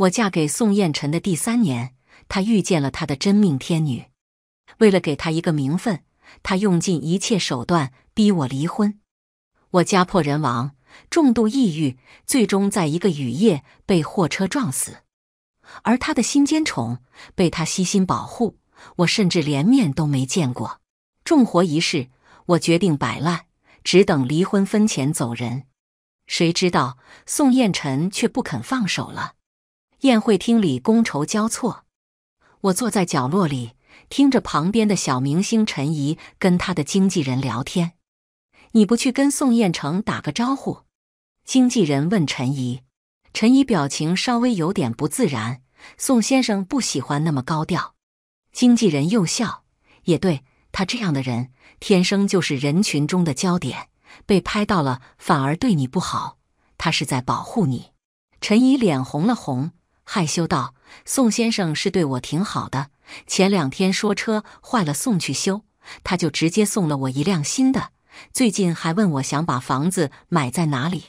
我嫁给宋彦辰的第三年，他遇见了他的真命天女。为了给他一个名分，他用尽一切手段逼我离婚。我家破人亡，重度抑郁，最终在一个雨夜被货车撞死。而他的心尖宠被他悉心保护，我甚至连面都没见过。重活一世，我决定摆烂，只等离婚分钱走人。谁知道宋彦辰却不肯放手了。宴会厅里觥筹交错，我坐在角落里，听着旁边的小明星陈怡跟他的经纪人聊天。你不去跟宋彦成打个招呼？经纪人问陈怡。陈怡表情稍微有点不自然。宋先生不喜欢那么高调。经纪人又笑，也对他这样的人，天生就是人群中的焦点，被拍到了反而对你不好。他是在保护你。陈怡脸红了红。害羞道：“宋先生是对我挺好的，前两天说车坏了送去修，他就直接送了我一辆新的。最近还问我想把房子买在哪里。”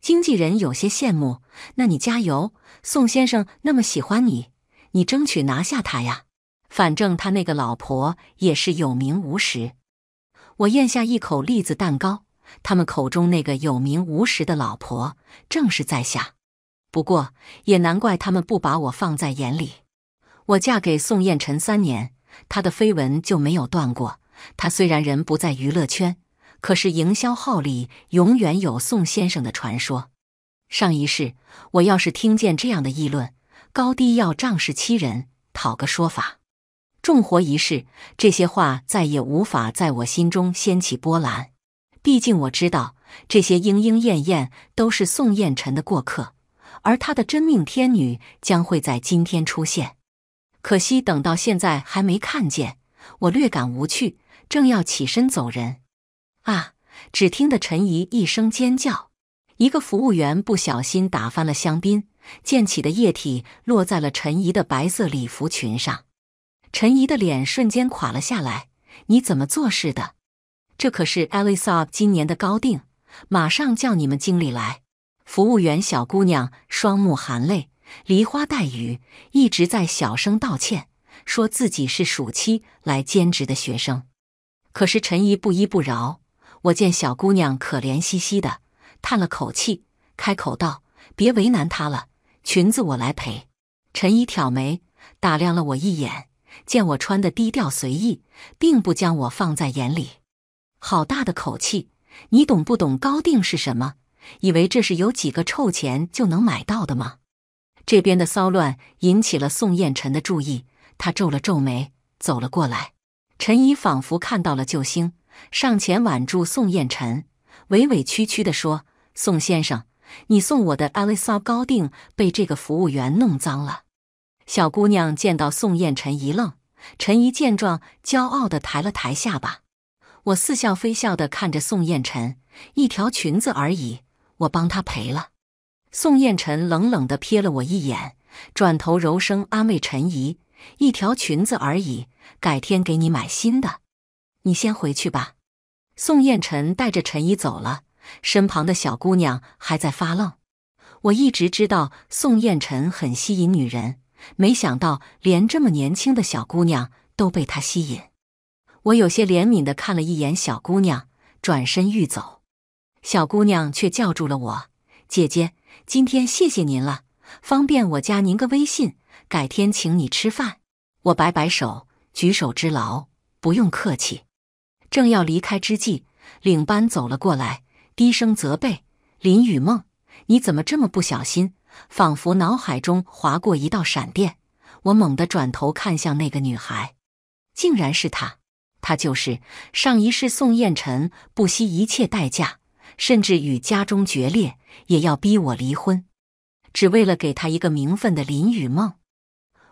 经纪人有些羡慕：“那你加油，宋先生那么喜欢你，你争取拿下他呀。反正他那个老婆也是有名无实。”我咽下一口栗子蛋糕，他们口中那个有名无实的老婆，正是在下。不过也难怪他们不把我放在眼里。我嫁给宋彦辰三年，他的绯闻就没有断过。他虽然人不在娱乐圈，可是营销号里永远有宋先生的传说。上一世，我要是听见这样的议论，高低要仗势欺人，讨个说法。重活一世，这些话再也无法在我心中掀起波澜。毕竟我知道，这些莺莺燕燕都是宋彦辰的过客。而他的真命天女将会在今天出现，可惜等到现在还没看见。我略感无趣，正要起身走人，啊！只听得陈怡一声尖叫，一个服务员不小心打翻了香槟，溅起的液体落在了陈怡的白色礼服裙上。陈怡的脸瞬间垮了下来：“你怎么做事的？这可是 e l i s a 今年的高定，马上叫你们经理来。”服务员小姑娘双目含泪，梨花带雨，一直在小声道歉，说自己是暑期来兼职的学生。可是陈怡不依不饶。我见小姑娘可怜兮兮的，叹了口气，开口道：“别为难她了，裙子我来赔。”陈怡挑眉，打量了我一眼，见我穿的低调随意，并不将我放在眼里。好大的口气！你懂不懂高定是什么？以为这是有几个臭钱就能买到的吗？这边的骚乱引起了宋彦辰的注意，他皱了皱眉，走了过来。陈怡仿佛看到了救星，上前挽住宋彦辰，委委屈屈地说：“宋先生，你送我的 a l i s 高定被这个服务员弄脏了。”小姑娘见到宋彦辰一愣，陈怡见状，骄傲地抬了抬下巴。我似笑非笑地看着宋彦辰，一条裙子而已。我帮他赔了。宋彦辰冷冷的瞥了我一眼，转头柔声安慰陈怡：“一条裙子而已，改天给你买新的。”你先回去吧。宋彦辰带着陈怡走了，身旁的小姑娘还在发愣。我一直知道宋彦辰很吸引女人，没想到连这么年轻的小姑娘都被他吸引。我有些怜悯的看了一眼小姑娘，转身欲走。小姑娘却叫住了我：“姐姐，今天谢谢您了，方便我加您个微信，改天请你吃饭。”我摆摆手：“举手之劳，不用客气。”正要离开之际，领班走了过来，低声责备：“林雨梦，你怎么这么不小心？”仿佛脑海中划过一道闪电，我猛地转头看向那个女孩，竟然是她。她就是上一世宋晏辰不惜一切代价。甚至与家中决裂，也要逼我离婚，只为了给他一个名分的林雨梦。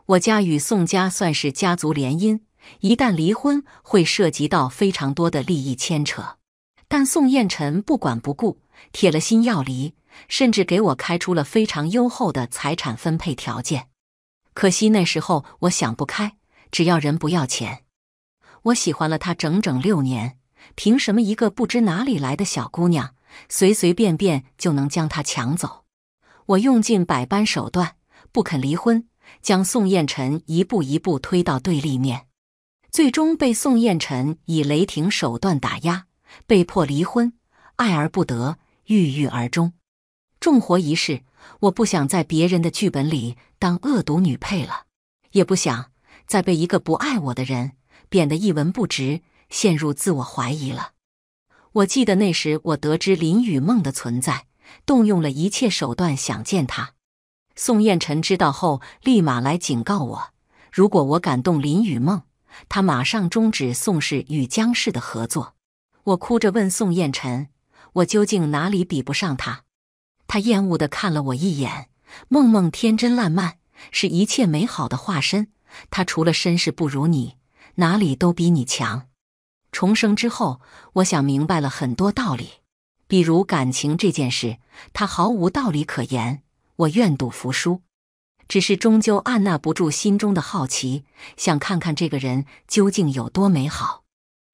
我家与宋家算是家族联姻，一旦离婚会涉及到非常多的利益牵扯。但宋彦辰不管不顾，铁了心要离，甚至给我开出了非常优厚的财产分配条件。可惜那时候我想不开，只要人不要钱。我喜欢了他整整六年，凭什么一个不知哪里来的小姑娘？随随便便就能将他抢走，我用尽百般手段不肯离婚，将宋彦辰一步一步推到对立面，最终被宋彦辰以雷霆手段打压，被迫离婚，爱而不得，郁郁而终。重活一世，我不想在别人的剧本里当恶毒女配了，也不想再被一个不爱我的人贬得一文不值，陷入自我怀疑了。我记得那时，我得知林雨梦的存在，动用了一切手段想见她。宋彦晨知道后，立马来警告我：如果我敢动林雨梦，他马上终止宋氏与江氏的合作。我哭着问宋彦晨：我究竟哪里比不上他？”他厌恶的看了我一眼：“梦梦天真烂漫，是一切美好的化身。她除了身世不如你，哪里都比你强。”重生之后，我想明白了很多道理，比如感情这件事，它毫无道理可言。我愿赌服输，只是终究按捺不住心中的好奇，想看看这个人究竟有多美好。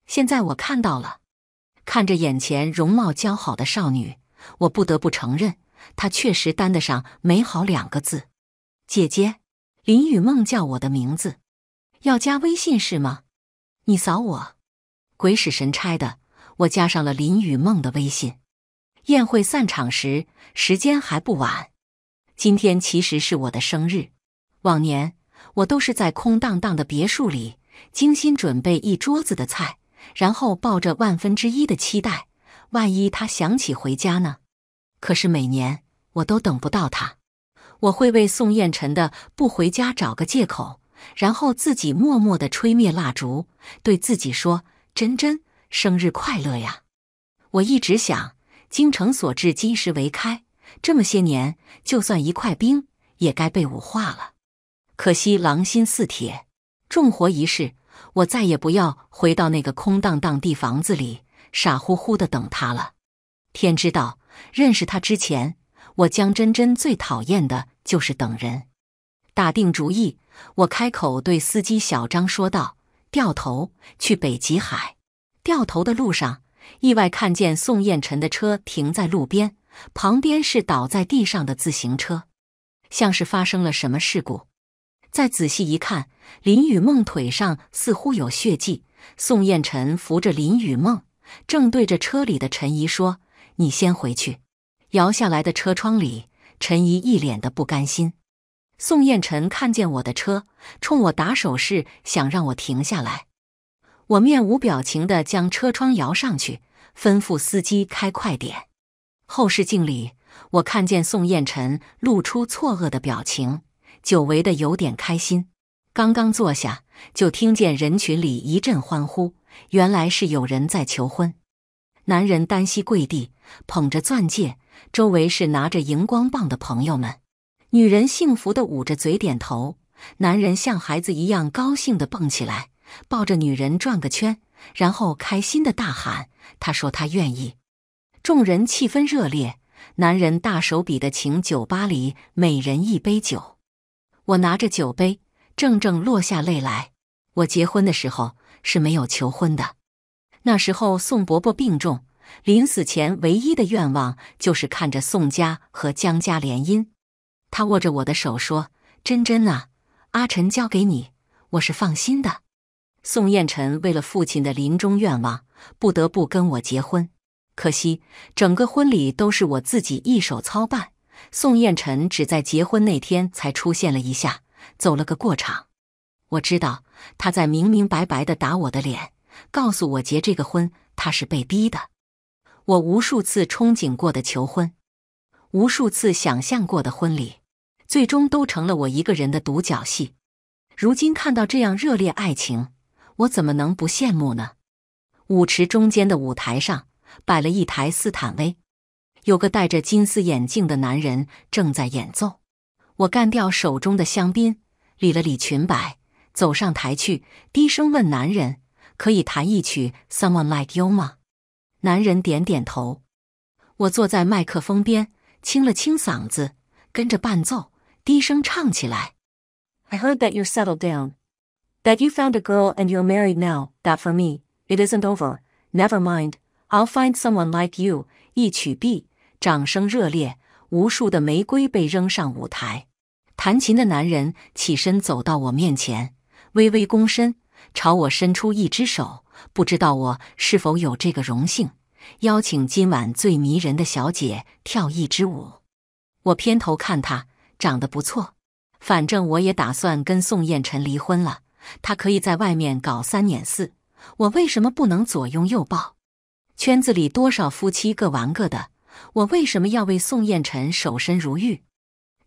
现在我看到了，看着眼前容貌姣好的少女，我不得不承认，她确实担得上“美好”两个字。姐姐，林雨梦叫我的名字，要加微信是吗？你扫我。鬼使神差的，我加上了林雨梦的微信。宴会散场时，时间还不晚。今天其实是我的生日。往年我都是在空荡荡的别墅里，精心准备一桌子的菜，然后抱着万分之一的期待，万一他想起回家呢？可是每年我都等不到他。我会为宋彦辰的不回家找个借口，然后自己默默的吹灭蜡烛，对自己说。真真，生日快乐呀！我一直想，精诚所至，金石为开。这么些年，就算一块冰，也该被我化了。可惜，狼心似铁，重活一世，我再也不要回到那个空荡荡地房子里，傻乎乎的等他了。天知道，认识他之前，我江真真最讨厌的就是等人。打定主意，我开口对司机小张说道。掉头去北极海。掉头的路上，意外看见宋彦辰的车停在路边，旁边是倒在地上的自行车，像是发生了什么事故。再仔细一看，林雨梦腿上似乎有血迹。宋彦辰扶着林雨梦，正对着车里的陈怡说：“你先回去。”摇下来的车窗里，陈怡一脸的不甘心。宋彦辰看见我的车，冲我打手势，想让我停下来。我面无表情地将车窗摇上去，吩咐司机开快点。后视镜里，我看见宋彦辰露出错愕的表情，久违的有点开心。刚刚坐下，就听见人群里一阵欢呼，原来是有人在求婚。男人单膝跪地，捧着钻戒，周围是拿着荧光棒的朋友们。女人幸福的捂着嘴点头，男人像孩子一样高兴的蹦起来，抱着女人转个圈，然后开心的大喊：“他说他愿意。”众人气氛热烈，男人大手笔的请酒吧里每人一杯酒。我拿着酒杯，怔怔落下泪来。我结婚的时候是没有求婚的，那时候宋伯伯病重，临死前唯一的愿望就是看着宋家和江家联姻。他握着我的手说：“真真啊，阿晨交给你，我是放心的。”宋彦辰为了父亲的临终愿望，不得不跟我结婚。可惜，整个婚礼都是我自己一手操办，宋彦辰只在结婚那天才出现了一下，走了个过场。我知道他在明明白白的打我的脸，告诉我结这个婚他是被逼的。我无数次憧憬过的求婚，无数次想象过的婚礼。最终都成了我一个人的独角戏。如今看到这样热烈爱情，我怎么能不羡慕呢？舞池中间的舞台上摆了一台斯坦威，有个戴着金丝眼镜的男人正在演奏。我干掉手中的香槟，理了理裙摆，走上台去，低声问男人：“可以弹一曲《Someone Like You》吗？”男人点点头。我坐在麦克风边，清了清嗓子，跟着伴奏。低声唱起来。I heard that you're settled down, that you found a girl and you're married now. That for me, it isn't over. Never mind, I'll find someone like you. 一曲毕，掌声热烈，无数的玫瑰被扔上舞台。弹琴的男人起身走到我面前，微微躬身，朝我伸出一只手，不知道我是否有这个荣幸邀请今晚最迷人的小姐跳一支舞。我偏头看他。长得不错，反正我也打算跟宋彦辰离婚了。他可以在外面搞三捻四，我为什么不能左拥右抱？圈子里多少夫妻各玩各的，我为什么要为宋彦辰守身如玉？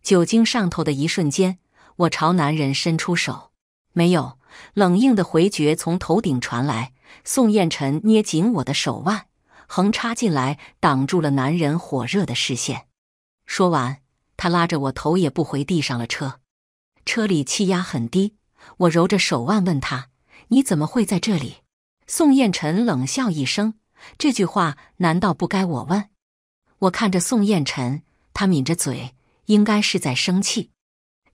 酒精上头的一瞬间，我朝男人伸出手，没有冷硬的回绝从头顶传来。宋彦辰捏紧我的手腕，横插进来，挡住了男人火热的视线。说完。他拉着我，头也不回地上了车。车里气压很低，我揉着手腕问他：“你怎么会在这里？”宋彦辰冷笑一声：“这句话难道不该我问？”我看着宋彦辰，他抿着嘴，应该是在生气。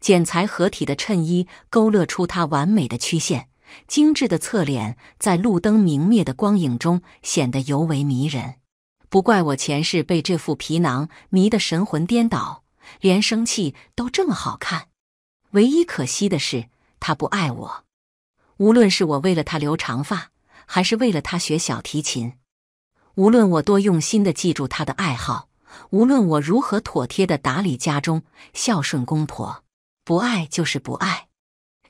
剪裁合体的衬衣勾勒出他完美的曲线，精致的侧脸在路灯明灭的光影中显得尤为迷人。不怪我前世被这副皮囊迷得神魂颠倒。连生气都这么好看，唯一可惜的是他不爱我。无论是我为了他留长发，还是为了他学小提琴，无论我多用心的记住他的爱好，无论我如何妥帖的打理家中孝顺公婆，不爱就是不爱。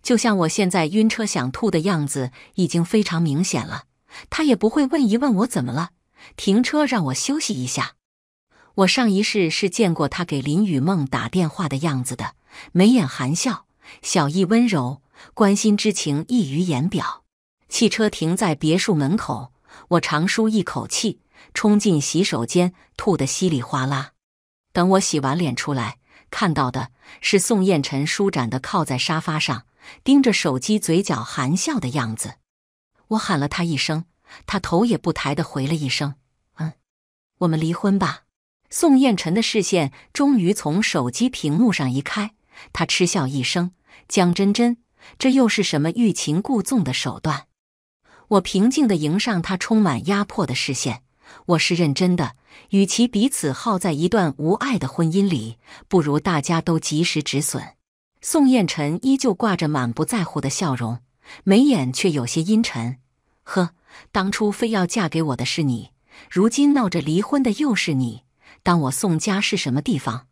就像我现在晕车想吐的样子已经非常明显了，他也不会问一问我怎么了，停车让我休息一下。我上一世是见过他给林雨梦打电话的样子的，眉眼含笑，笑意温柔，关心之情溢于言表。汽车停在别墅门口，我长舒一口气，冲进洗手间，吐得稀里哗啦。等我洗完脸出来，看到的是宋晏辰舒展的靠在沙发上，盯着手机，嘴角含笑的样子。我喊了他一声，他头也不抬的回了一声：“嗯，我们离婚吧。”宋晏辰的视线终于从手机屏幕上移开，他嗤笑一声：“江真真，这又是什么欲擒故纵的手段？”我平静地迎上他充满压迫的视线：“我是认真的，与其彼此耗在一段无爱的婚姻里，不如大家都及时止损。”宋晏辰依旧挂着满不在乎的笑容，眉眼却有些阴沉：“呵，当初非要嫁给我的是你，如今闹着离婚的又是你。”当我宋家是什么地方？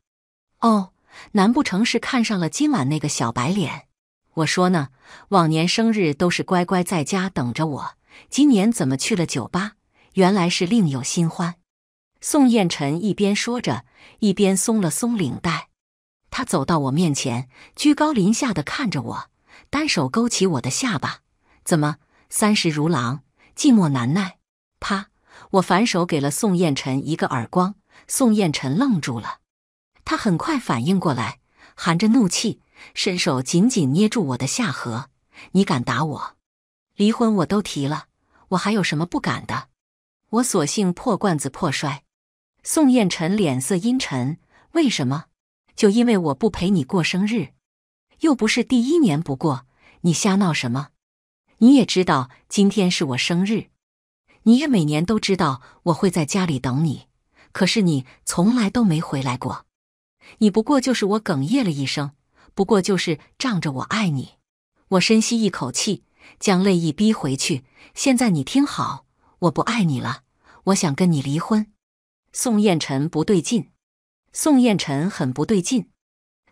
哦，难不成是看上了今晚那个小白脸？我说呢，往年生日都是乖乖在家等着我，今年怎么去了酒吧？原来是另有新欢。宋彦辰一边说着，一边松了松领带。他走到我面前，居高临下的看着我，单手勾起我的下巴：“怎么，三十如狼，寂寞难耐？”啪！我反手给了宋彦辰一个耳光。宋彦辰愣住了，他很快反应过来，含着怒气伸手紧紧捏住我的下颌：“你敢打我？离婚我都提了，我还有什么不敢的？我索性破罐子破摔。”宋彦辰脸色阴沉：“为什么？就因为我不陪你过生日？又不是第一年不过，你瞎闹什么？你也知道今天是我生日，你也每年都知道我会在家里等你。”可是你从来都没回来过，你不过就是我哽咽了一声，不过就是仗着我爱你。我深吸一口气，将泪意逼回去。现在你听好，我不爱你了，我想跟你离婚。宋彦辰不对劲，宋彦辰很不对劲。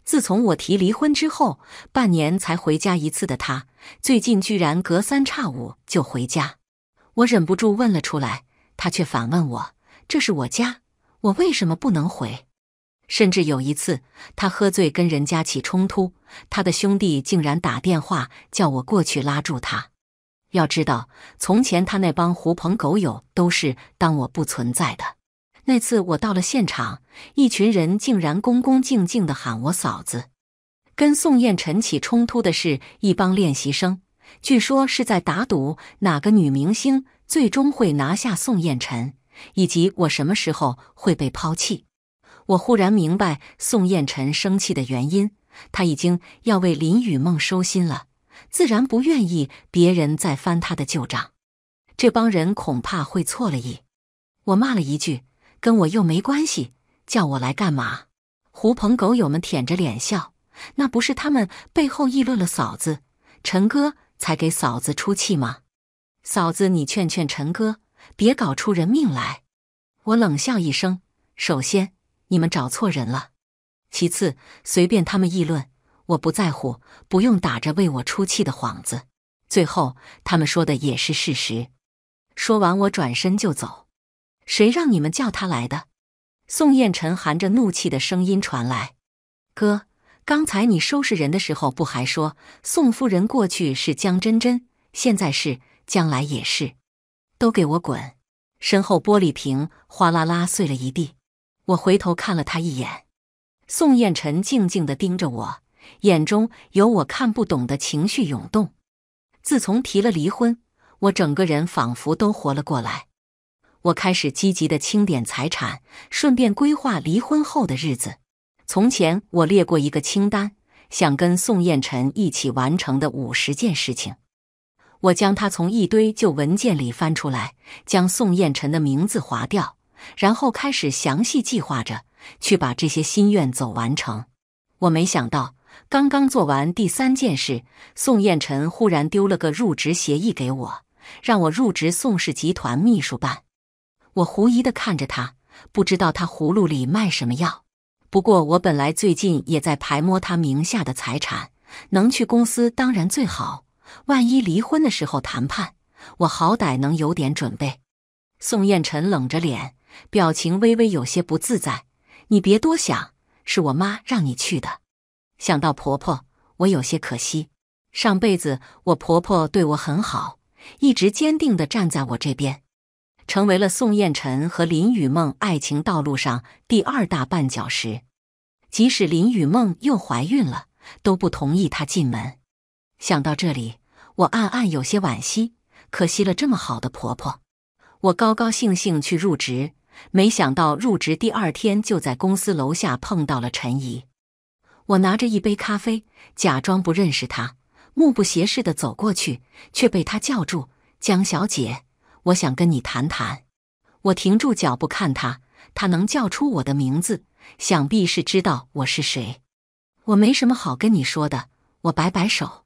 自从我提离婚之后，半年才回家一次的他，最近居然隔三差五就回家。我忍不住问了出来，他却反问我：“这是我家。”我为什么不能回？甚至有一次，他喝醉跟人家起冲突，他的兄弟竟然打电话叫我过去拉住他。要知道，从前他那帮狐朋狗友都是当我不存在的。那次我到了现场，一群人竟然恭恭敬敬地喊我嫂子。跟宋晏辰起冲突的是一帮练习生，据说是在打赌哪个女明星最终会拿下宋晏辰。以及我什么时候会被抛弃？我忽然明白宋彦辰生气的原因，他已经要为林雨梦收心了，自然不愿意别人再翻他的旧账。这帮人恐怕会错了意。我骂了一句：“跟我又没关系，叫我来干嘛？”狐朋狗友们舔着脸笑：“那不是他们背后议论了嫂子，陈哥才给嫂子出气吗？”嫂子，你劝劝陈哥。别搞出人命来！我冷笑一声。首先，你们找错人了；其次，随便他们议论，我不在乎，不用打着为我出气的幌子。最后，他们说的也是事实。说完，我转身就走。谁让你们叫他来的？宋彦辰含着怒气的声音传来：“哥，刚才你收拾人的时候，不还说宋夫人过去是江真真，现在是，将来也是。”都给我滚！身后玻璃瓶哗啦啦碎了一地。我回头看了他一眼，宋彦辰静静的盯着我，眼中有我看不懂的情绪涌动。自从提了离婚，我整个人仿佛都活了过来。我开始积极的清点财产，顺便规划离婚后的日子。从前我列过一个清单，想跟宋彦辰一起完成的五十件事情。我将他从一堆旧文件里翻出来，将宋彦辰的名字划掉，然后开始详细计划着去把这些心愿走完成。我没想到，刚刚做完第三件事，宋彦辰忽然丢了个入职协议给我，让我入职宋氏集团秘书办。我狐疑的看着他，不知道他葫芦里卖什么药。不过我本来最近也在排摸他名下的财产，能去公司当然最好。万一离婚的时候谈判，我好歹能有点准备。宋晏晨冷着脸，表情微微有些不自在。你别多想，是我妈让你去的。想到婆婆，我有些可惜。上辈子我婆婆对我很好，一直坚定地站在我这边，成为了宋晏晨和林雨梦爱情道路上第二大绊脚石。即使林雨梦又怀孕了，都不同意她进门。想到这里。我暗暗有些惋惜，可惜了这么好的婆婆。我高高兴兴去入职，没想到入职第二天就在公司楼下碰到了陈怡。我拿着一杯咖啡，假装不认识她，目不斜视的走过去，却被她叫住：“江小姐，我想跟你谈谈。”我停住脚步看她，她能叫出我的名字，想必是知道我是谁。我没什么好跟你说的，我摆摆手。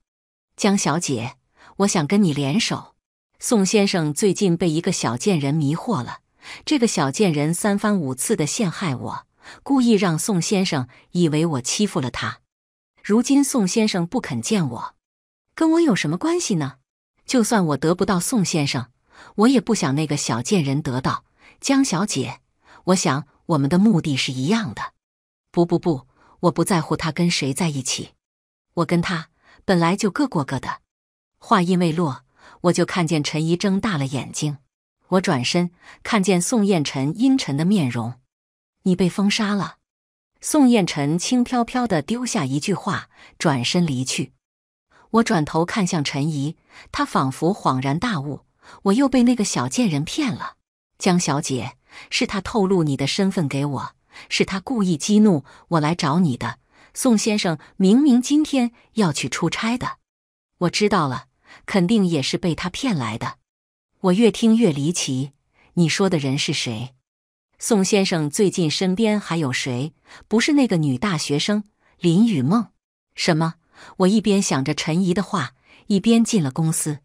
江小姐，我想跟你联手。宋先生最近被一个小贱人迷惑了，这个小贱人三番五次的陷害我，故意让宋先生以为我欺负了他。如今宋先生不肯见我，跟我有什么关系呢？就算我得不到宋先生，我也不想那个小贱人得到。江小姐，我想我们的目的是一样的。不不不，我不在乎他跟谁在一起，我跟他。本来就各过各的。话音未落，我就看见陈怡睁大了眼睛。我转身看见宋晏臣阴沉的面容。你被封杀了。宋晏臣轻飘飘的丢下一句话，转身离去。我转头看向陈怡，他仿佛恍然大悟：我又被那个小贱人骗了。江小姐，是他透露你的身份给我，是他故意激怒我来找你的。宋先生明明今天要去出差的，我知道了，肯定也是被他骗来的。我越听越离奇。你说的人是谁？宋先生最近身边还有谁？不是那个女大学生林雨梦？什么？我一边想着陈怡的话，一边进了公司。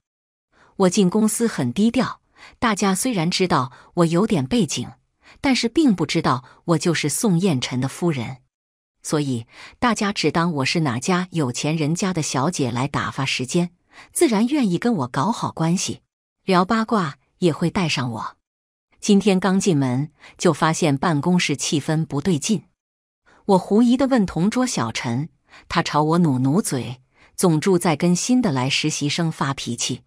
我进公司很低调，大家虽然知道我有点背景，但是并不知道我就是宋彦辰的夫人。所以大家只当我是哪家有钱人家的小姐来打发时间，自然愿意跟我搞好关系，聊八卦也会带上我。今天刚进门就发现办公室气氛不对劲，我狐疑的问同桌小陈，他朝我努努嘴，总助在跟新的来实习生发脾气。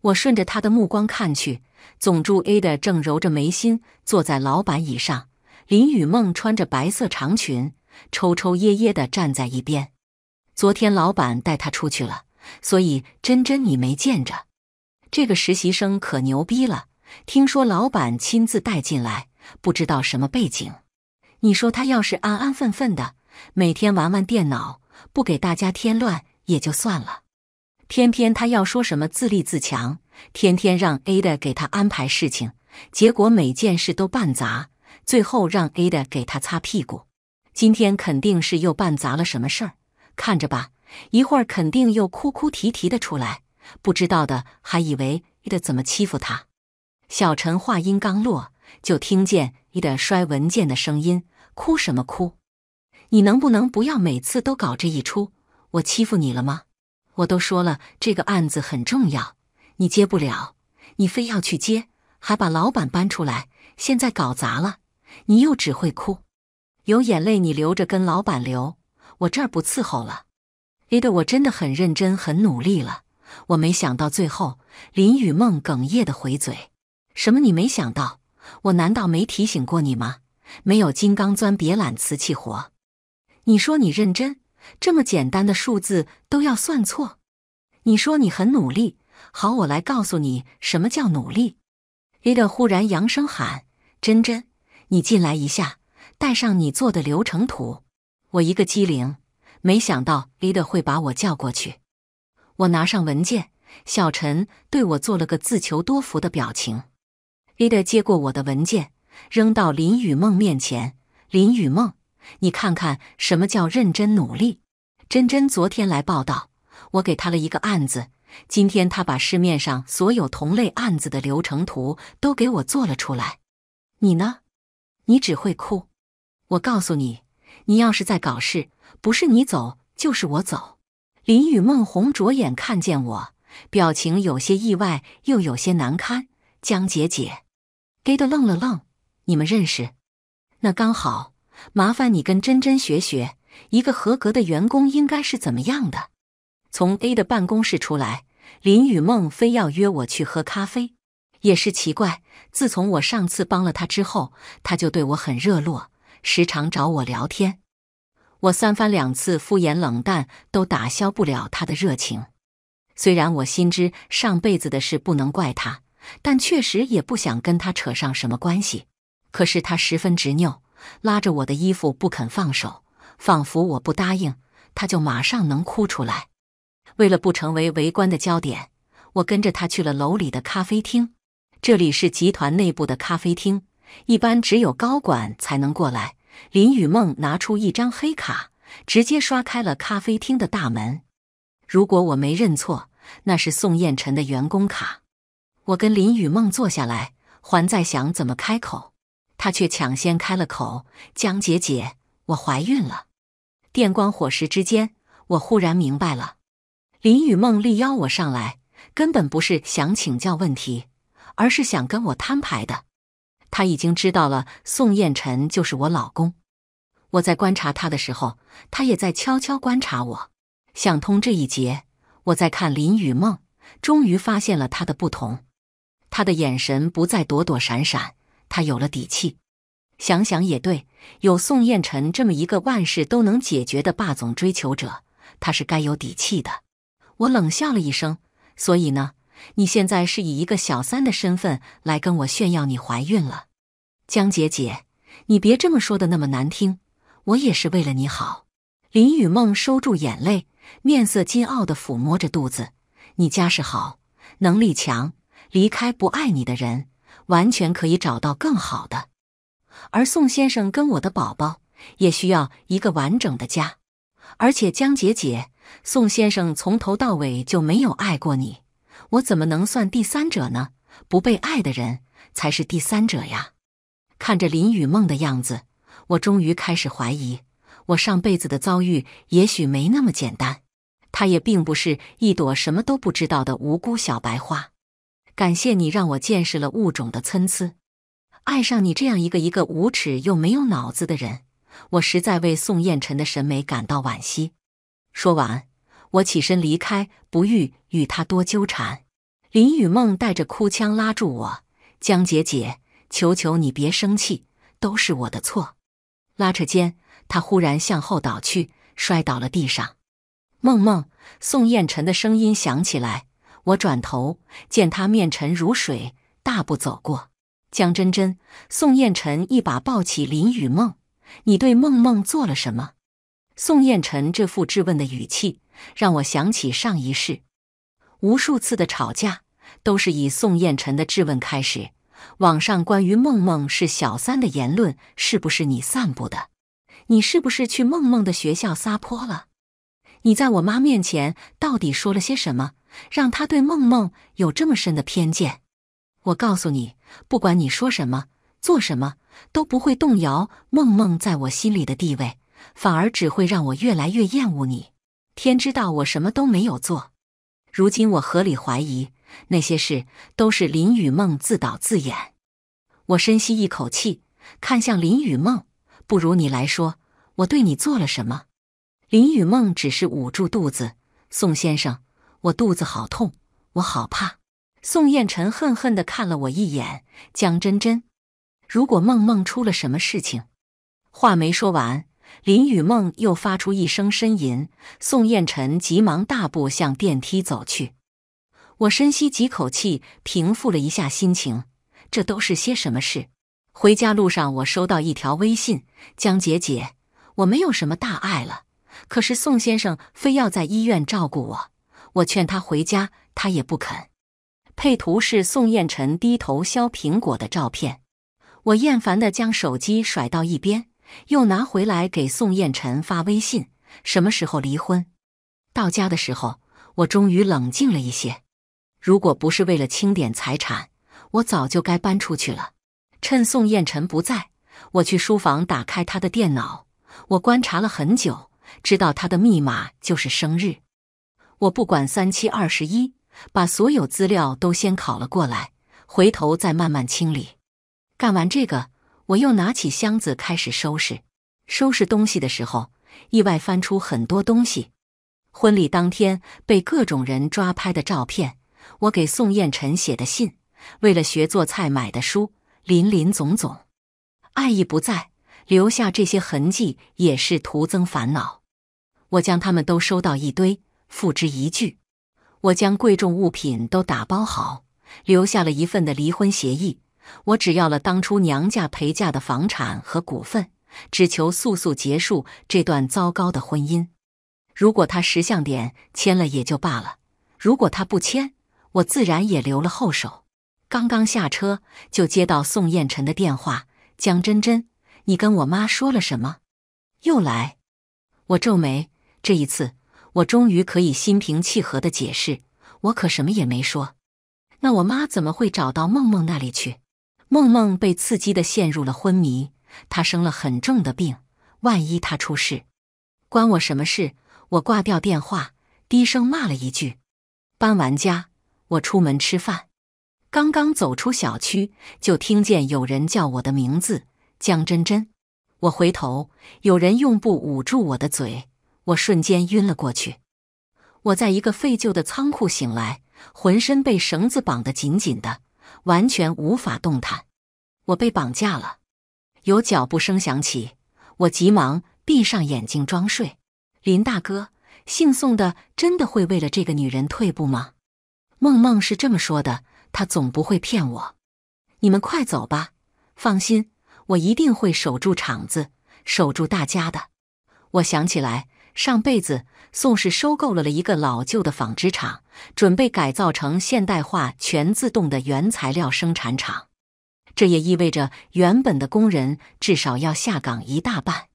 我顺着他的目光看去，总助 A 的正揉着眉心坐在老板椅上，林雨梦穿着白色长裙。抽抽噎噎的站在一边。昨天老板带他出去了，所以真真你没见着。这个实习生可牛逼了，听说老板亲自带进来，不知道什么背景。你说他要是安安分分的，每天玩玩电脑，不给大家添乱也就算了。偏偏他要说什么自立自强，天天让 A 的给他安排事情，结果每件事都办砸，最后让 A 的给他擦屁股。今天肯定是又办砸了什么事儿，看着吧，一会儿肯定又哭哭啼啼的出来，不知道的还以为你的怎么欺负他。小陈话音刚落，就听见你的摔文件的声音，哭什么哭？你能不能不要每次都搞这一出？我欺负你了吗？我都说了这个案子很重要，你接不了，你非要去接，还把老板搬出来，现在搞砸了，你又只会哭。有眼泪你留着跟老板流，我这儿不伺候了。伊德，我真的很认真，很努力了。我没想到最后，林雨梦哽咽的回嘴：“什么？你没想到？我难道没提醒过你吗？没有金刚钻别揽瓷器活。你说你认真，这么简单的数字都要算错。你说你很努力，好，我来告诉你什么叫努力。”伊德忽然扬声喊：“真真，你进来一下。”带上你做的流程图，我一个机灵，没想到 a d r 会把我叫过去。我拿上文件，小陈对我做了个自求多福的表情。a d r 接过我的文件，扔到林雨梦面前。林雨梦，你看看什么叫认真努力。珍珍昨天来报道，我给他了一个案子，今天他把市面上所有同类案子的流程图都给我做了出来。你呢？你只会哭。我告诉你，你要是在搞事，不是你走就是我走。林雨梦红着眼看见我，表情有些意外又有些难堪。江姐姐，A 的愣了愣，你们认识？那刚好，麻烦你跟真真学学，一个合格的员工应该是怎么样的。从 A 的办公室出来，林雨梦非要约我去喝咖啡，也是奇怪。自从我上次帮了他之后，他就对我很热络。时常找我聊天，我三番两次敷衍冷淡，都打消不了他的热情。虽然我心知上辈子的事不能怪他，但确实也不想跟他扯上什么关系。可是他十分执拗，拉着我的衣服不肯放手，仿佛我不答应，他就马上能哭出来。为了不成为围观的焦点，我跟着他去了楼里的咖啡厅。这里是集团内部的咖啡厅。一般只有高管才能过来。林雨梦拿出一张黑卡，直接刷开了咖啡厅的大门。如果我没认错，那是宋彦辰的员工卡。我跟林雨梦坐下来，还在想怎么开口，她却抢先开了口：“江姐姐，我怀孕了。”电光火石之间，我忽然明白了，林雨梦力邀我上来，根本不是想请教问题，而是想跟我摊牌的。他已经知道了宋晏辰就是我老公。我在观察他的时候，他也在悄悄观察我。想通这一节，我在看林雨梦，终于发现了他的不同。他的眼神不再躲躲闪闪，他有了底气。想想也对，有宋晏辰这么一个万事都能解决的霸总追求者，他是该有底气的。我冷笑了一声。所以呢？你现在是以一个小三的身份来跟我炫耀你怀孕了，江姐姐，你别这么说的那么难听，我也是为了你好。林雨梦收住眼泪，面色矜傲的抚摸着肚子。你家世好，能力强，离开不爱你的人，完全可以找到更好的。而宋先生跟我的宝宝也需要一个完整的家，而且江姐姐，宋先生从头到尾就没有爱过你。我怎么能算第三者呢？不被爱的人才是第三者呀！看着林雨梦的样子，我终于开始怀疑，我上辈子的遭遇也许没那么简单。她也并不是一朵什么都不知道的无辜小白花。感谢你让我见识了物种的参差。爱上你这样一个一个无耻又没有脑子的人，我实在为宋彦辰的审美感到惋惜。说完，我起身离开，不欲与他多纠缠。林雨梦带着哭腔拉住我：“江姐姐，求求你别生气，都是我的错。”拉扯间，她忽然向后倒去，摔倒了地上。梦梦，宋晏辰的声音响起来。我转头见他面沉如水，大步走过。江真真，宋晏辰一把抱起林雨梦：“你对梦梦做了什么？”宋晏辰这副质问的语气，让我想起上一世无数次的吵架。都是以宋彦辰的质问开始。网上关于梦梦是小三的言论，是不是你散布的？你是不是去梦梦的学校撒泼了？你在我妈面前到底说了些什么，让她对梦梦有这么深的偏见？我告诉你，不管你说什么、做什么，都不会动摇梦梦在我心里的地位，反而只会让我越来越厌恶你。天知道我什么都没有做。如今我合理怀疑。那些事都是林雨梦自导自演。我深吸一口气，看向林雨梦：“不如你来说，我对你做了什么？”林雨梦只是捂住肚子：“宋先生，我肚子好痛，我好怕。”宋晏辰恨恨的看了我一眼：“江真真，如果梦梦出了什么事情……”话没说完，林雨梦又发出一声呻吟。宋晏辰急忙大步向电梯走去。我深吸几口气，平复了一下心情。这都是些什么事？回家路上，我收到一条微信：“江姐姐，我没有什么大碍了，可是宋先生非要在医院照顾我，我劝他回家，他也不肯。”配图是宋彦辰低头削苹果的照片。我厌烦地将手机甩到一边，又拿回来给宋彦辰发微信：“什么时候离婚？”到家的时候，我终于冷静了一些。如果不是为了清点财产，我早就该搬出去了。趁宋彦辰不在，我去书房打开他的电脑。我观察了很久，知道他的密码就是生日。我不管三七二十一，把所有资料都先拷了过来，回头再慢慢清理。干完这个，我又拿起箱子开始收拾。收拾东西的时候，意外翻出很多东西，婚礼当天被各种人抓拍的照片。我给宋彦辰写的信，为了学做菜买的书，林林总总，爱意不在，留下这些痕迹也是徒增烦恼。我将他们都收到一堆，付之一炬。我将贵重物品都打包好，留下了一份的离婚协议。我只要了当初娘家陪嫁的房产和股份，只求速速结束这段糟糕的婚姻。如果他识相点，签了也就罢了；如果他不签，我自然也留了后手，刚刚下车就接到宋彦辰的电话：“江真真，你跟我妈说了什么？又来！”我皱眉。这一次，我终于可以心平气和的解释：“我可什么也没说。”那我妈怎么会找到梦梦那里去？梦梦被刺激的陷入了昏迷，她生了很重的病，万一她出事，关我什么事？我挂掉电话，低声骂了一句：“搬完家。”我出门吃饭，刚刚走出小区，就听见有人叫我的名字江真真。我回头，有人用布捂住我的嘴，我瞬间晕了过去。我在一个废旧的仓库醒来，浑身被绳子绑得紧紧的，完全无法动弹。我被绑架了。有脚步声响起，我急忙闭上眼睛装睡。林大哥，姓宋的真的会为了这个女人退步吗？梦梦是这么说的，他总不会骗我。你们快走吧，放心，我一定会守住厂子，守住大家的。我想起来，上辈子宋氏收购了了一个老旧的纺织厂，准备改造成现代化全自动的原材料生产厂。这也意味着原本的工人至少要下岗一大半。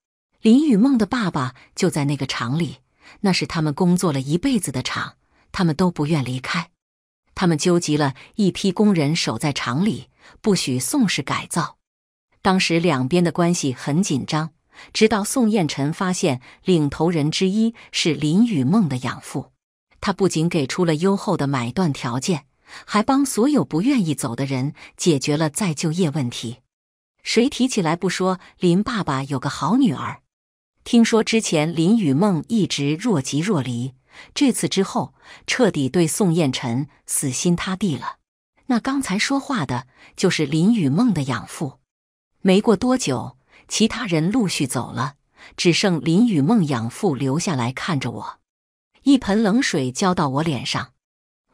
林雨梦的爸爸就在那个厂里，那是他们工作了一辈子的厂，他们都不愿离开。他们纠集了一批工人，守在厂里，不许宋氏改造。当时两边的关系很紧张，直到宋彦臣发现领头人之一是林雨梦的养父，他不仅给出了优厚的买断条件，还帮所有不愿意走的人解决了再就业问题。谁提起来不说林爸爸有个好女儿？听说之前林雨梦一直若即若离。这次之后，彻底对宋彦辰死心塌地了。那刚才说话的就是林雨梦的养父。没过多久，其他人陆续走了，只剩林雨梦养父留下来看着我。一盆冷水浇到我脸上，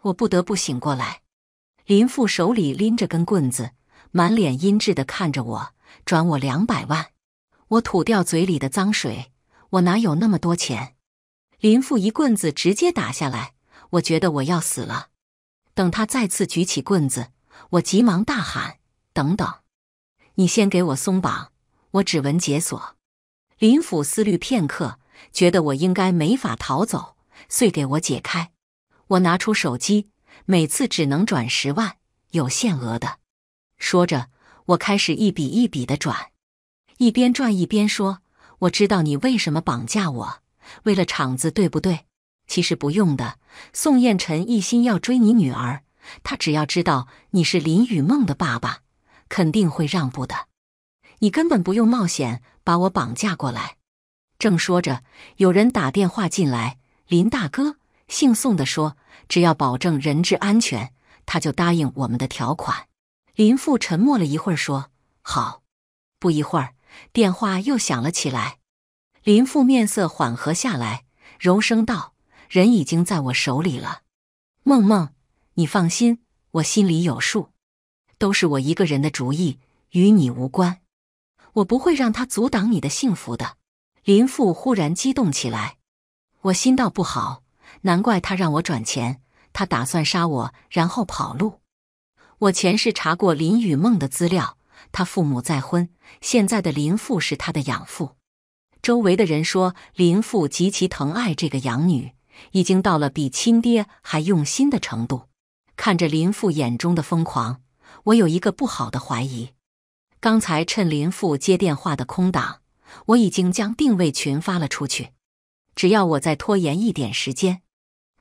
我不得不醒过来。林父手里拎着根棍子，满脸阴鸷的看着我，转我两百万。我吐掉嘴里的脏水，我哪有那么多钱？林父一棍子直接打下来，我觉得我要死了。等他再次举起棍子，我急忙大喊：“等等，你先给我松绑，我指纹解锁。”林父思虑片刻，觉得我应该没法逃走，遂给我解开。我拿出手机，每次只能转十万，有限额的。说着，我开始一笔一笔的转，一边转一边说：“我知道你为什么绑架我。”为了厂子，对不对？其实不用的。宋彦晨一心要追你女儿，他只要知道你是林雨梦的爸爸，肯定会让步的。你根本不用冒险把我绑架过来。正说着，有人打电话进来。林大哥，姓宋的说，只要保证人质安全，他就答应我们的条款。林父沉默了一会儿，说：“好。”不一会儿，电话又响了起来。林父面色缓和下来，柔声道：“人已经在我手里了，梦梦，你放心，我心里有数，都是我一个人的主意，与你无关，我不会让他阻挡你的幸福的。”林父忽然激动起来，我心道不好，难怪他让我转钱，他打算杀我然后跑路。我前世查过林雨梦的资料，他父母再婚，现在的林父是他的养父。周围的人说，林父极其疼爱这个养女，已经到了比亲爹还用心的程度。看着林父眼中的疯狂，我有一个不好的怀疑。刚才趁林父接电话的空档，我已经将定位群发了出去。只要我再拖延一点时间，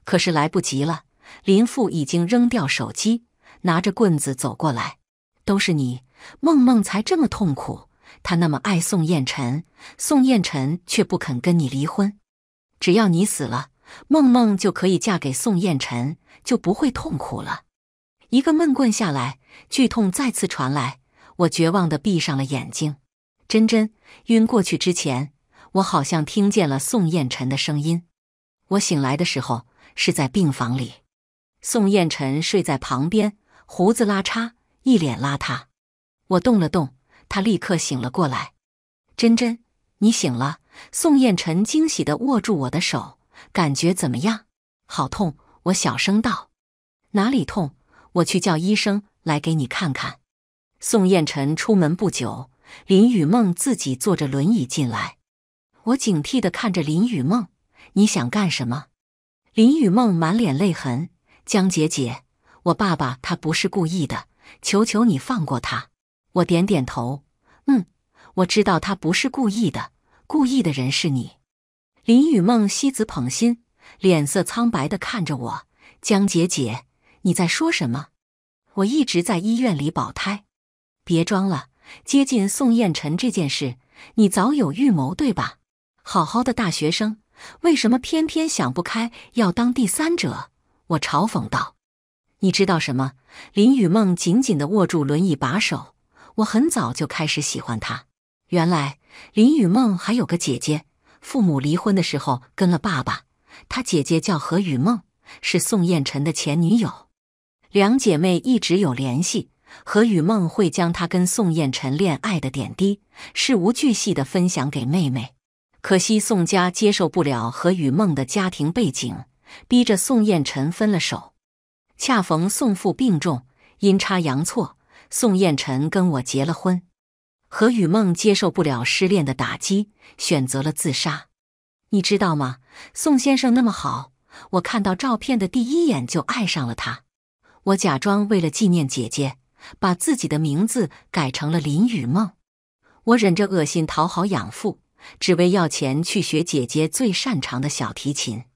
可是来不及了。林父已经扔掉手机，拿着棍子走过来。都是你，梦梦才这么痛苦。他那么爱宋艳辰，宋艳辰却不肯跟你离婚。只要你死了，梦梦就可以嫁给宋艳辰，就不会痛苦了。一个闷棍下来，剧痛再次传来，我绝望的闭上了眼睛。真真晕过去之前，我好像听见了宋艳辰的声音。我醒来的时候是在病房里，宋艳辰睡在旁边，胡子拉碴，一脸邋遢。我动了动。他立刻醒了过来，珍珍，你醒了！宋晏晨惊喜的握住我的手，感觉怎么样？好痛！我小声道：“哪里痛？我去叫医生来给你看看。”宋晏晨出门不久，林雨梦自己坐着轮椅进来。我警惕的看着林雨梦：“你想干什么？”林雨梦满脸泪痕：“江姐姐，我爸爸他不是故意的，求求你放过他。”我点点头，嗯，我知道他不是故意的，故意的人是你。林雨梦惜子捧心，脸色苍白的看着我。江姐姐，你在说什么？我一直在医院里保胎，别装了。接近宋彦辰这件事，你早有预谋对吧？好好的大学生，为什么偏偏想不开要当第三者？我嘲讽道。你知道什么？林雨梦紧紧地握住轮椅把手。我很早就开始喜欢他。原来林雨梦还有个姐姐，父母离婚的时候跟了爸爸。她姐姐叫何雨梦，是宋彦辰的前女友。两姐妹一直有联系，何雨梦会将她跟宋彦辰恋爱的点滴、事无巨细的分享给妹妹。可惜宋家接受不了何雨梦的家庭背景，逼着宋彦辰分了手。恰逢宋父病重，阴差阳错。宋彦辰跟我结了婚，何雨梦接受不了失恋的打击，选择了自杀。你知道吗？宋先生那么好，我看到照片的第一眼就爱上了他。我假装为了纪念姐姐，把自己的名字改成了林雨梦。我忍着恶心讨好养父，只为要钱去学姐姐最擅长的小提琴。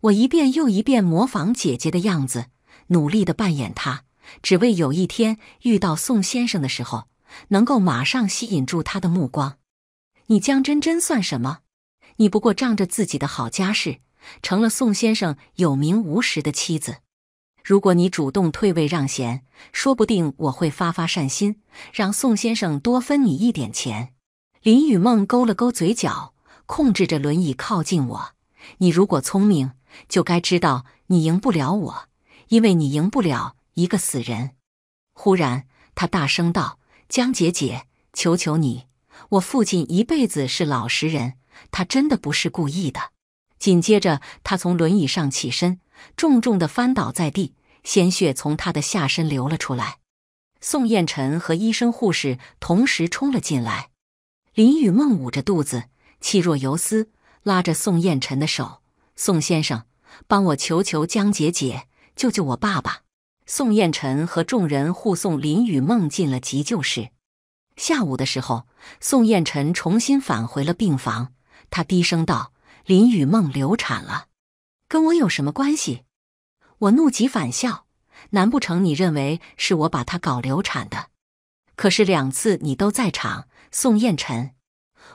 我一遍又一遍模仿姐姐的样子，努力的扮演她。只为有一天遇到宋先生的时候，能够马上吸引住他的目光。你江真真算什么？你不过仗着自己的好家世，成了宋先生有名无实的妻子。如果你主动退位让贤，说不定我会发发善心，让宋先生多分你一点钱。林雨梦勾了勾嘴角，控制着轮椅靠近我。你如果聪明，就该知道你赢不了我，因为你赢不了。一个死人，忽然，他大声道：“江姐姐，求求你，我父亲一辈子是老实人，他真的不是故意的。”紧接着，他从轮椅上起身，重重的翻倒在地，鲜血从他的下身流了出来。宋彦辰和医生、护士同时冲了进来。林雨梦捂着肚子，气若游丝，拉着宋彦辰的手：“宋先生，帮我求求江姐姐，救救我爸爸。”宋彦辰和众人护送林雨梦进了急救室。下午的时候，宋彦辰重新返回了病房。他低声道：“林雨梦流产了，跟我有什么关系？”我怒极反笑：“难不成你认为是我把她搞流产的？可是两次你都在场。”宋彦辰，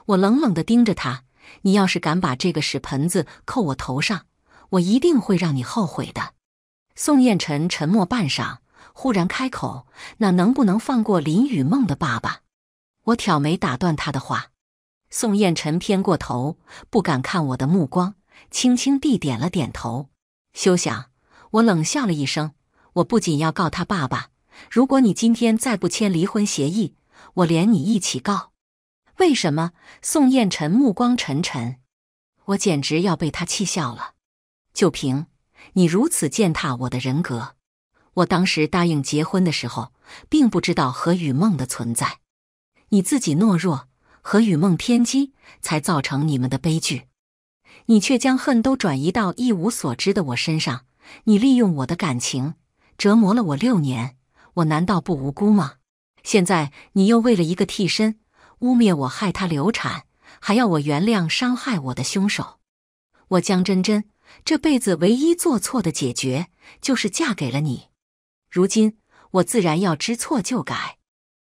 我冷冷地盯着他：“你要是敢把这个屎盆子扣我头上，我一定会让你后悔的。”宋彦辰沉默半晌，忽然开口：“那能不能放过林雨梦的爸爸？”我挑眉打断他的话。宋彦辰偏过头，不敢看我的目光，轻轻地点了点头。休想！我冷笑了一声：“我不仅要告他爸爸，如果你今天再不签离婚协议，我连你一起告。”为什么？宋彦辰目光沉沉。我简直要被他气笑了。就凭。你如此践踏我的人格，我当时答应结婚的时候，并不知道何雨梦的存在。你自己懦弱，何雨梦偏激，才造成你们的悲剧。你却将恨都转移到一无所知的我身上，你利用我的感情，折磨了我六年，我难道不无辜吗？现在你又为了一个替身，污蔑我，害她流产，还要我原谅伤害我的凶手。我江真真。这辈子唯一做错的解决就是嫁给了你，如今我自然要知错就改。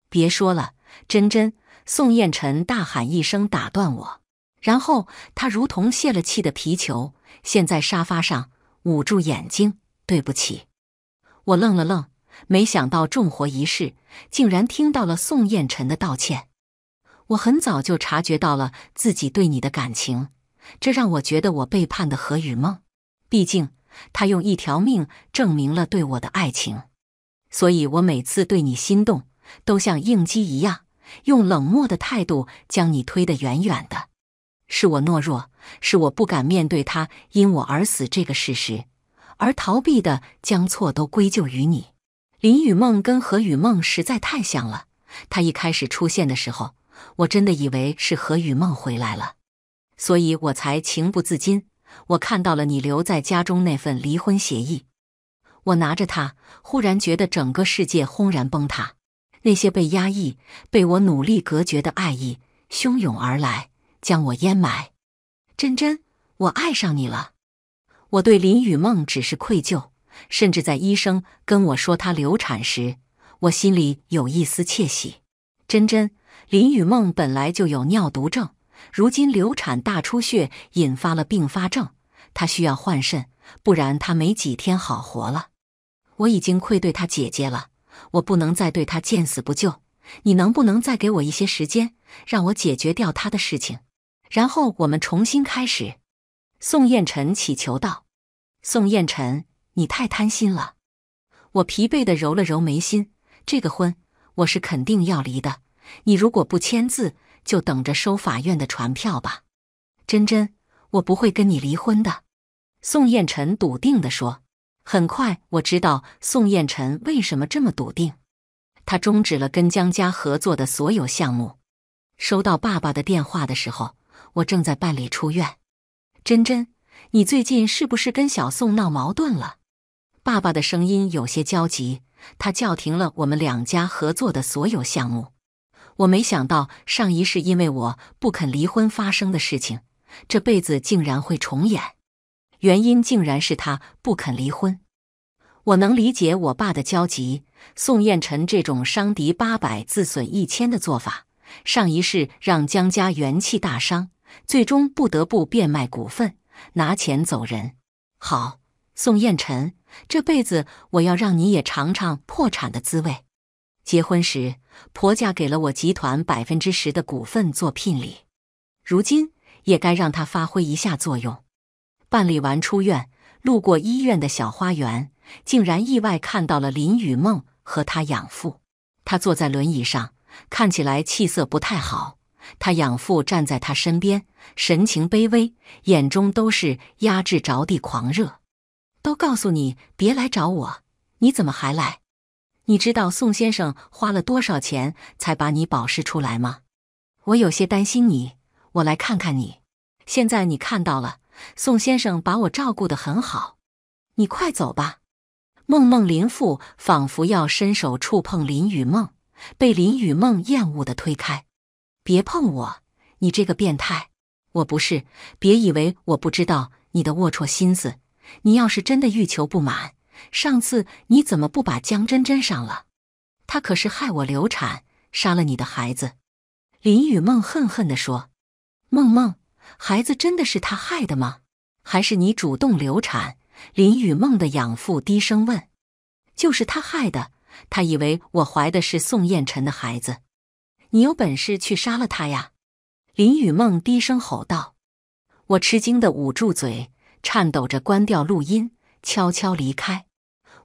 别说了，真真！宋彦辰大喊一声打断我，然后他如同泄了气的皮球，陷在沙发上，捂住眼睛，对不起。我愣了愣，没想到重活一世，竟然听到了宋彦辰的道歉。我很早就察觉到了自己对你的感情。这让我觉得我背叛的何雨梦，毕竟他用一条命证明了对我的爱情，所以我每次对你心动，都像应激一样，用冷漠的态度将你推得远远的。是我懦弱，是我不敢面对他因我而死这个事实，而逃避的将错都归咎于你。林雨梦跟何雨梦实在太像了，他一开始出现的时候，我真的以为是何雨梦回来了。所以我才情不自禁，我看到了你留在家中那份离婚协议，我拿着它，忽然觉得整个世界轰然崩塌，那些被压抑、被我努力隔绝的爱意汹涌而来，将我淹埋。真真，我爱上你了。我对林雨梦只是愧疚，甚至在医生跟我说她流产时，我心里有一丝窃喜。真真，林雨梦本来就有尿毒症。如今流产大出血引发了并发症，他需要换肾，不然他没几天好活了。我已经愧对他姐姐了，我不能再对他见死不救。你能不能再给我一些时间，让我解决掉他的事情，然后我们重新开始？宋彦辰祈求道：“宋彦辰，你太贪心了。”我疲惫的揉了揉眉心，这个婚我是肯定要离的。你如果不签字。就等着收法院的传票吧，珍珍，我不会跟你离婚的。宋彦辰笃定的说。很快，我知道宋彦辰为什么这么笃定，他终止了跟江家合作的所有项目。收到爸爸的电话的时候，我正在办理出院。珍珍，你最近是不是跟小宋闹矛盾了？爸爸的声音有些焦急，他叫停了我们两家合作的所有项目。我没想到上一世因为我不肯离婚发生的事情，这辈子竟然会重演。原因竟然是他不肯离婚。我能理解我爸的焦急。宋彦辰这种伤敌八百自损一千的做法，上一世让江家元气大伤，最终不得不变卖股份拿钱走人。好，宋彦辰，这辈子我要让你也尝尝破产的滋味。结婚时，婆家给了我集团百分之十的股份做聘礼，如今也该让他发挥一下作用。办理完出院，路过医院的小花园，竟然意外看到了林雨梦和他养父。他坐在轮椅上，看起来气色不太好。他养父站在他身边，神情卑微，眼中都是压制着地狂热。都告诉你别来找我，你怎么还来？你知道宋先生花了多少钱才把你保释出来吗？我有些担心你，我来看看你。现在你看到了，宋先生把我照顾的很好。你快走吧。梦梦林父仿佛要伸手触碰林雨梦，被林雨梦厌恶的推开。别碰我，你这个变态！我不是，别以为我不知道你的龌龊心思。你要是真的欲求不满。上次你怎么不把江真真上了？她可是害我流产，杀了你的孩子。”林雨梦恨恨的说。“梦梦，孩子真的是她害的吗？还是你主动流产？”林雨梦的养父低声问。“就是她害的，她以为我怀的是宋彦辰的孩子。”“你有本事去杀了她呀！”林雨梦低声吼道。我吃惊的捂住嘴，颤抖着关掉录音。悄悄离开，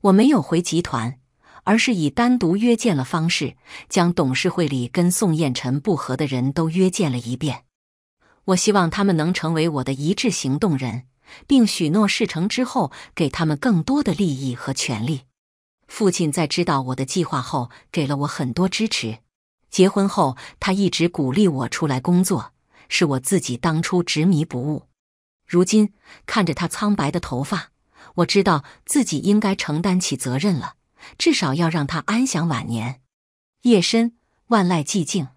我没有回集团，而是以单独约见了方式，将董事会里跟宋彦辰不和的人都约见了一遍。我希望他们能成为我的一致行动人，并许诺事成之后给他们更多的利益和权利。父亲在知道我的计划后，给了我很多支持。结婚后，他一直鼓励我出来工作，是我自己当初执迷不悟。如今看着他苍白的头发。我知道自己应该承担起责任了，至少要让他安享晚年。夜深，万籁寂静，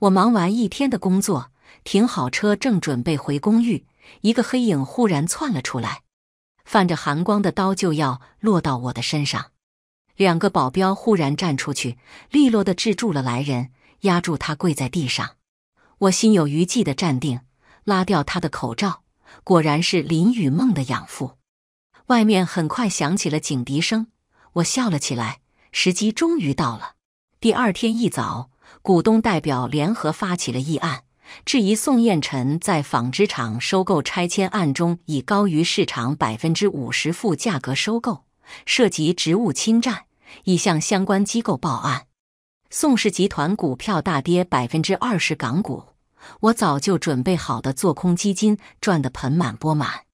我忙完一天的工作，停好车，正准备回公寓，一个黑影忽然窜了出来，泛着寒光的刀就要落到我的身上。两个保镖忽然站出去，利落的制住了来人，压住他跪在地上。我心有余悸的站定，拉掉他的口罩，果然是林雨梦的养父。外面很快响起了警笛声，我笑了起来，时机终于到了。第二天一早，股东代表联合发起了议案，质疑宋彦辰在纺织厂收购拆迁案中以高于市场百分之五十价格收购，涉及职务侵占，已向相关机构报案。宋氏集团股票大跌百分之二十，港股。我早就准备好的做空基金赚得盆满钵满。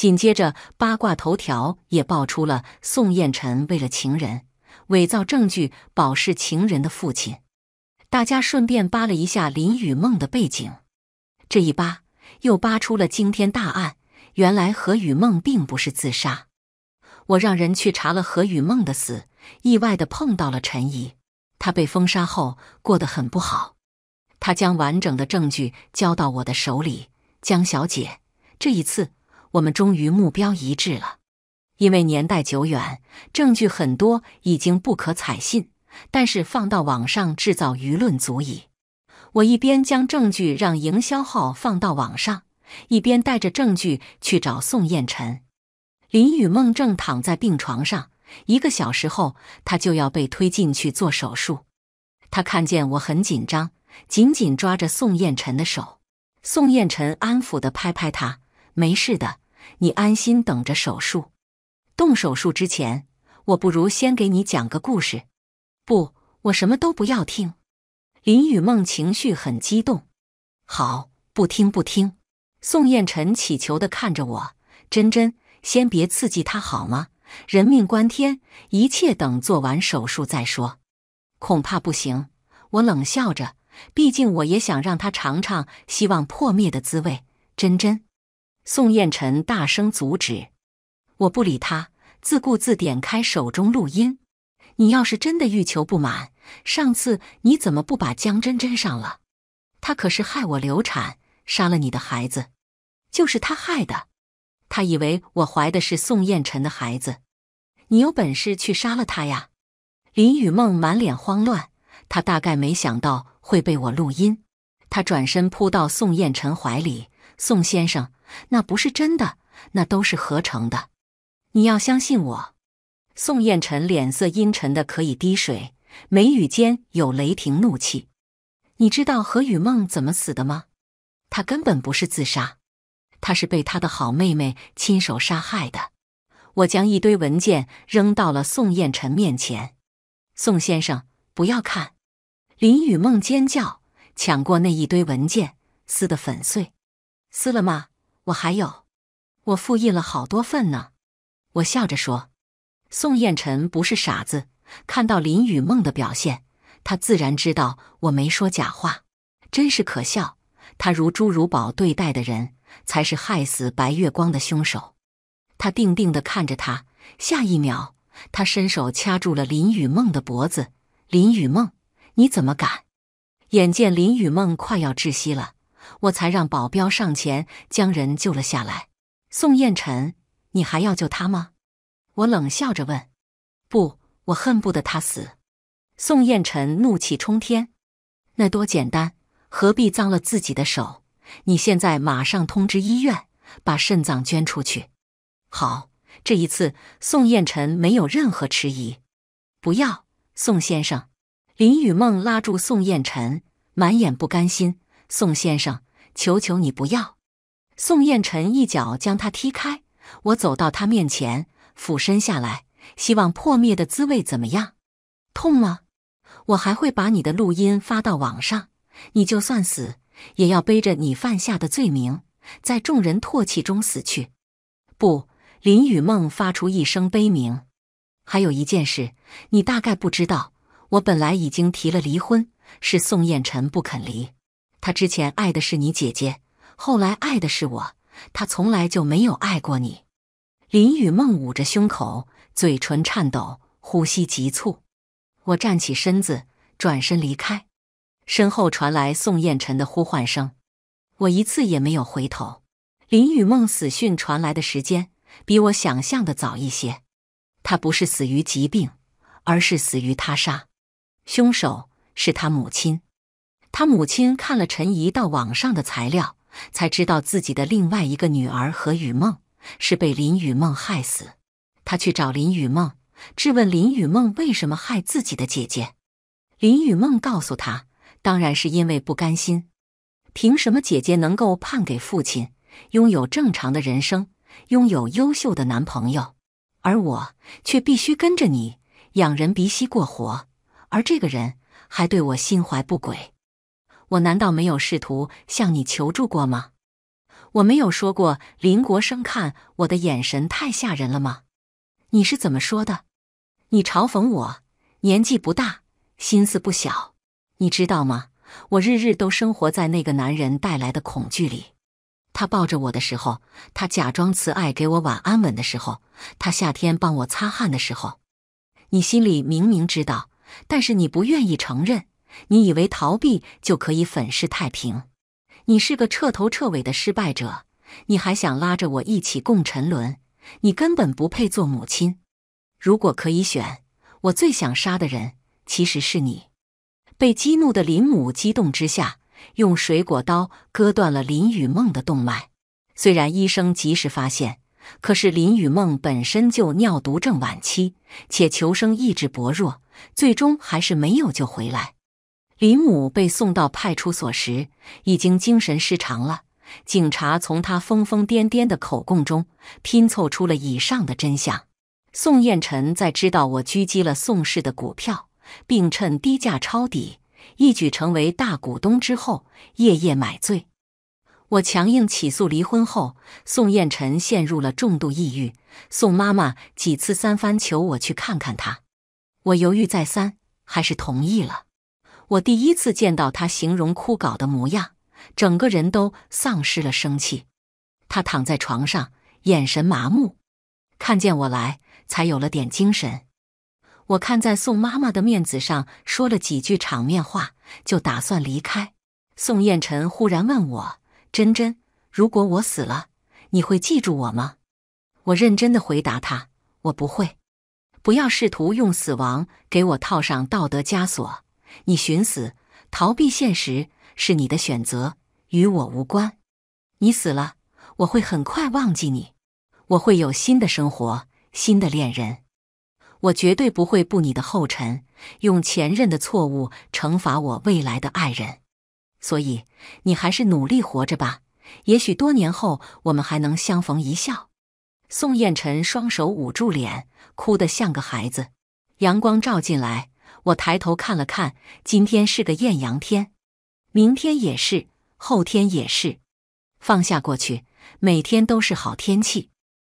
紧接着，八卦头条也爆出了宋彦辰为了情人伪造证据保释情人的父亲。大家顺便扒了一下林雨梦的背景，这一扒又扒出了惊天大案。原来何雨梦并不是自杀。我让人去查了何雨梦的死，意外的碰到了陈怡。她被封杀后过得很不好，她将完整的证据交到我的手里。江小姐，这一次。我们终于目标一致了，因为年代久远，证据很多已经不可采信，但是放到网上制造舆论足矣。我一边将证据让营销号放到网上，一边带着证据去找宋艳辰。林雨梦正躺在病床上，一个小时后他就要被推进去做手术。他看见我很紧张，紧紧抓着宋艳辰的手。宋艳辰安抚的拍拍他。没事的，你安心等着手术。动手术之前，我不如先给你讲个故事。不，我什么都不要听。林雨梦情绪很激动。好，不听不听。宋燕辰乞求的看着我，真真，先别刺激他好吗？人命关天，一切等做完手术再说。恐怕不行。我冷笑着，毕竟我也想让他尝尝希望破灭的滋味。真真。宋彦辰大声阻止，我不理他，自顾自点开手中录音。你要是真的欲求不满，上次你怎么不把江真真上了？她可是害我流产，杀了你的孩子，就是她害的。她以为我怀的是宋彦辰的孩子，你有本事去杀了她呀！林雨梦满脸慌乱，他大概没想到会被我录音。他转身扑到宋彦辰怀里，宋先生。那不是真的，那都是合成的。你要相信我。宋彦辰脸色阴沉的可以滴水，眉宇间有雷霆怒气。你知道何雨梦怎么死的吗？她根本不是自杀，她是被她的好妹妹亲手杀害的。我将一堆文件扔到了宋彦辰面前。宋先生，不要看！林雨梦尖叫，抢过那一堆文件，撕得粉碎。撕了吗？我还有，我复印了好多份呢。我笑着说：“宋彦辰不是傻子，看到林雨梦的表现，他自然知道我没说假话。真是可笑，他如朱如宝对待的人，才是害死白月光的凶手。”他定定地看着他，下一秒，他伸手掐住了林雨梦的脖子。“林雨梦，你怎么敢？”眼见林雨梦快要窒息了。我才让保镖上前将人救了下来。宋彦辰，你还要救他吗？我冷笑着问。不，我恨不得他死。宋彦辰怒气冲天。那多简单，何必脏了自己的手？你现在马上通知医院，把肾脏捐出去。好，这一次宋彦辰没有任何迟疑。不要，宋先生。林雨梦拉住宋彦辰，满眼不甘心。宋先生，求求你不要！宋晏辰一脚将他踢开。我走到他面前，俯身下来，希望破灭的滋味怎么样？痛吗？我还会把你的录音发到网上。你就算死，也要背着你犯下的罪名，在众人唾弃中死去。不，林雨梦发出一声悲鸣。还有一件事，你大概不知道，我本来已经提了离婚，是宋晏辰不肯离。他之前爱的是你姐姐，后来爱的是我。他从来就没有爱过你。林雨梦捂着胸口，嘴唇颤抖，呼吸急促。我站起身子，转身离开。身后传来宋彦辰的呼唤声，我一次也没有回头。林雨梦死讯传来的时间比我想象的早一些。她不是死于疾病，而是死于他杀。凶手是他母亲。他母亲看了陈怡到网上的材料，才知道自己的另外一个女儿何雨梦是被林雨梦害死。他去找林雨梦，质问林雨梦为什么害自己的姐姐。林雨梦告诉他，当然是因为不甘心。凭什么姐姐能够判给父亲，拥有正常的人生，拥有优秀的男朋友，而我却必须跟着你，仰人鼻息过活？而这个人还对我心怀不轨。我难道没有试图向你求助过吗？我没有说过林国生看我的眼神太吓人了吗？你是怎么说的？你嘲讽我年纪不大，心思不小，你知道吗？我日日都生活在那个男人带来的恐惧里。他抱着我的时候，他假装慈爱给我晚安吻的时候，他夏天帮我擦汗的时候，你心里明明知道，但是你不愿意承认。你以为逃避就可以粉饰太平？你是个彻头彻尾的失败者，你还想拉着我一起共沉沦？你根本不配做母亲。如果可以选，我最想杀的人其实是你。被激怒的林母激动之下，用水果刀割断了林雨梦的动脉。虽然医生及时发现，可是林雨梦本身就尿毒症晚期，且求生意志薄弱，最终还是没有救回来。林母被送到派出所时，已经精神失常了。警察从他疯疯癫癫的口供中拼凑出了以上的真相。宋彦辰在知道我狙击了宋氏的股票，并趁低价抄底，一举成为大股东之后，夜夜买醉。我强硬起诉离婚后，宋彦辰陷入了重度抑郁。宋妈妈几次三番求我去看看他，我犹豫再三，还是同意了。我第一次见到他，形容枯槁的模样，整个人都丧失了生气。他躺在床上，眼神麻木，看见我来才有了点精神。我看在宋妈妈的面子上，说了几句场面话，就打算离开。宋艳辰忽然问我：“真真，如果我死了，你会记住我吗？”我认真的回答他：“我不会。”不要试图用死亡给我套上道德枷锁。你寻死逃避现实是你的选择，与我无关。你死了，我会很快忘记你，我会有新的生活、新的恋人。我绝对不会步你的后尘，用前任的错误惩罚我未来的爱人。所以，你还是努力活着吧。也许多年后，我们还能相逢一笑。宋彦辰双手捂住脸，哭得像个孩子。阳光照进来。我抬头看了看，今天是个艳阳天，明天也是，后天也是。放下过去，每天都是好天气。